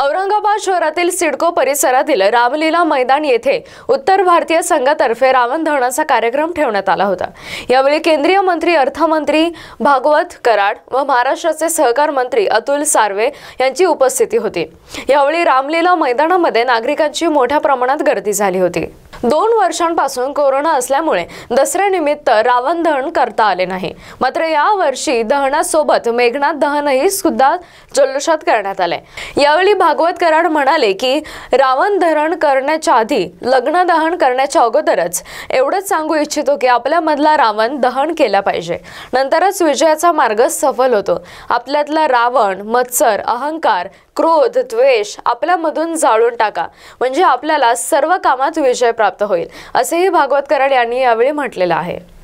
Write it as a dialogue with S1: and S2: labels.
S1: औरंगाबाद शहरातील सिडको परिसरातील रामलीला मैदान येथे उत्तर भारतीय संघातर्फे रावण धरणाचा कार्यक्रम ठेवण्यात आला होता यावेळी केंद्रीय मंत्री अर्थमंत्री भागवत कराड व महाराष्ट्राचे सहकार मंत्री अतुल सार्वे यांची उपस्थिती होती यावेळी रामलीला मैदानामध्ये नागरिकांची मोठ्या प्रमाणात गर्दी झाली होती दोन वर्षांपासून कोरोना असल्यामुळे दसऱ्यानिमित्त रावण दहन करता आले नाही मात्र या वर्षी दहनासोबत मेघनाथ दहनही सुद्धा जल्लोषात करण्यात आले यावेळी भागवत कराड म्हणाले की रावण दहन करण्याच्या आधी लग्न दहन करण्याच्या अगोदरच एवढंच सांगू इच्छितो की आपल्या मधला रावण दहन केला पाहिजे नंतरच विजयाचा मार्ग सफल होतो आपल्यातला रावण मत्सर अहंकार क्रोध द्वेष आपल्यामधून जाळून टाका म्हणजे आपल्याला सर्व कामात विजय प्राप्त होईल असेही भागवत कराड यांनी यावेळी म्हटलेलं आहे